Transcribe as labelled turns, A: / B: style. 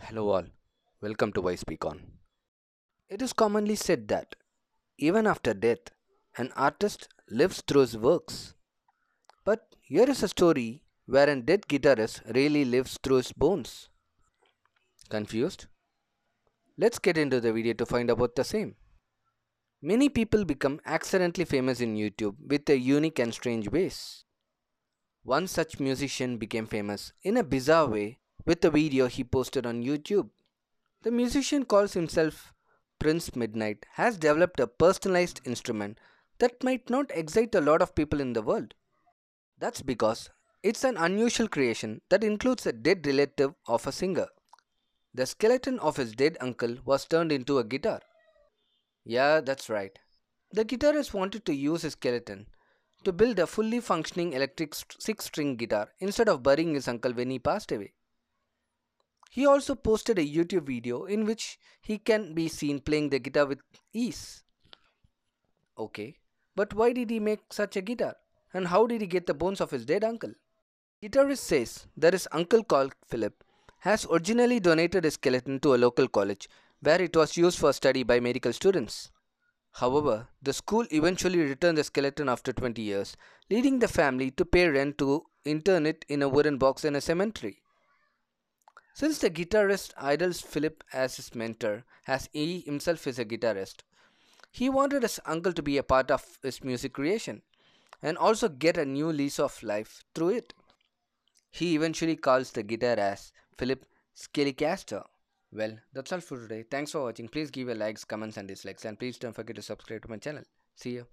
A: Hello, all. Welcome to Voice WisePeacon. It is commonly said that even after death, an artist lives through his works. But here is a story where a dead guitarist really lives through his bones. Confused? Let's get into the video to find out the same. Many people become accidentally famous in YouTube with their unique and strange ways. One such musician became famous in a bizarre way with a video he posted on YouTube. The musician calls himself Prince Midnight has developed a personalized instrument that might not excite a lot of people in the world. That's because it's an unusual creation that includes a dead relative of a singer. The skeleton of his dead uncle was turned into a guitar. Yeah, that's right. The guitarist wanted to use his skeleton to build a fully functioning electric six-string guitar instead of burying his uncle when he passed away. He also posted a YouTube video in which he can be seen playing the guitar with ease. Okay, but why did he make such a guitar? And how did he get the bones of his dead uncle? Guitarist says that his uncle called Philip has originally donated his skeleton to a local college where it was used for study by medical students. However, the school eventually returned the skeleton after 20 years, leading the family to pay rent to intern it in a wooden box in a cemetery. Since the guitarist idols Philip as his mentor, as he himself is a guitarist, he wanted his uncle to be a part of his music creation and also get a new lease of life through it. He eventually calls the guitar as Philip Skellycaster. Well, that's all for today. Thanks for watching. Please give a likes, comments and dislikes and please don't forget to subscribe to my channel. See you.